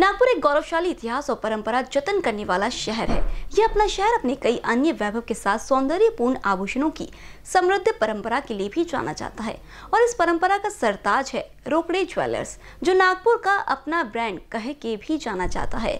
नागपुर एक गौरवशाली इतिहास और परंपरा जतन करने वाला शहर है यह अपना शहर अपने कई अन्य वैभव के साथ सौंदर्यपूर्ण आभूषणों की समृद्ध परंपरा के लिए भी जाना जाता है और इस परंपरा का सरताज है रोकड़े ज्वेलर्स जो नागपुर का अपना ब्रांड कह के भी जाना जाता है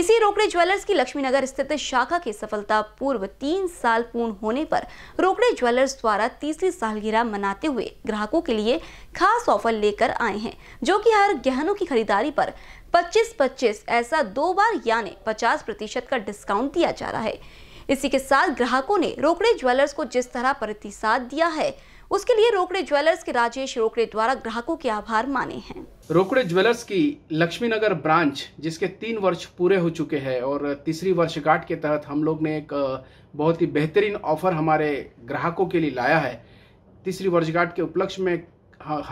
इसी रोकड़े ज्वेलर्स की लक्ष्मीनगर स्थित शाखा के सफलता पूर्व तीन साल पूर्ण होने पर रोकड़े ज्वेलर्स द्वारा तीसरी सालगिरह मनाते हुए ग्राहकों के लिए खास ऑफर लेकर आए हैं जो कि हर गहनों की खरीदारी पर पच्चीस पच्चीस ऐसा दो बार यानी पचास प्रतिशत का डिस्काउंट दिया जा रहा है इसी के साथ ग्राहकों ने रोकड़े ज्वेलर्स को जिस तरह प्रतिसाद दिया है उसके लिए रोकड़े ज्वेलर्स के राजेश रोकड़े द्वारा ग्राहकों के आभार माने हैं रोकड़े ज्वेलर्स की लक्ष्मी नगर ब्रांच जिसके तीन वर्ष पूरे हो चुके हैं और तीसरी वर्षगांठ के तहत हम लोग ने एक बहुत ही बेहतरीन ऑफर हमारे ग्राहकों के लिए लाया है तीसरी वर्षगांठ के उपलक्ष्य में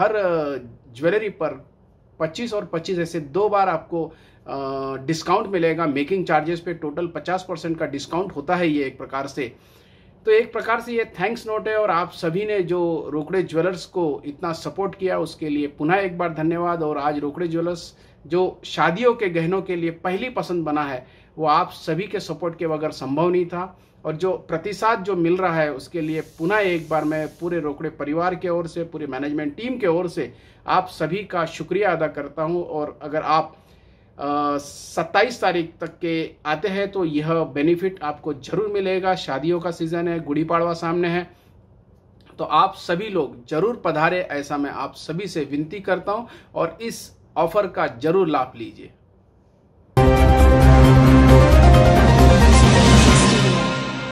हर ज्वेलरी पर 25 और 25 ऐसे दो बार आपको डिस्काउंट मिलेगा मेकिंग चार्जेस पे टोटल 50 परसेंट का डिस्काउंट होता है ये एक प्रकार से तो एक प्रकार से ये थैंक्स नोट है और आप सभी ने जो रोकड़े ज्वेलर्स को इतना सपोर्ट किया उसके लिए पुनः एक बार धन्यवाद और आज रोकड़े ज्वेलर्स जो शादियों के गहनों के लिए पहली पसंद बना है वो आप सभी के सपोर्ट के बगैर संभव नहीं था और जो प्रतिसाद जो मिल रहा है उसके लिए पुनः एक बार मैं पूरे रोकड़े परिवार के ओर से पूरे मैनेजमेंट टीम के ओर से आप सभी का शुक्रिया अदा करता हूँ और अगर आप सत्ताईस तारीख तक के आते हैं तो यह बेनिफिट आपको जरूर मिलेगा शादियों का सीज़न है गुड़ी पाड़वा सामने है तो आप सभी लोग जरूर पधारे ऐसा मैं आप सभी से विनती करता हूं और इस ऑफर का जरूर लाभ लीजिए